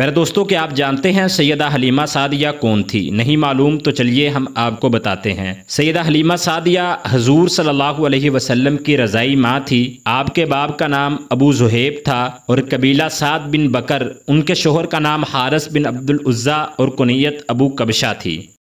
प्यारे दोस्तों क्या आप जानते हैं सैदा हलीमा सादिया कौन थी नहीं मालूम तो चलिए हम आपको बताते हैं सैदा हलीमा सादिया हजूर सल्लल्लाहु अलैहि वसल्लम की रज़ाई माँ थी आपके बाप का नाम अबू जुहेब था और कबीला साद बिन बकर उनके शोहर का नाम हारस बिन अब्दुल उज़्ज़ा और कुनीत अबू कबशा थी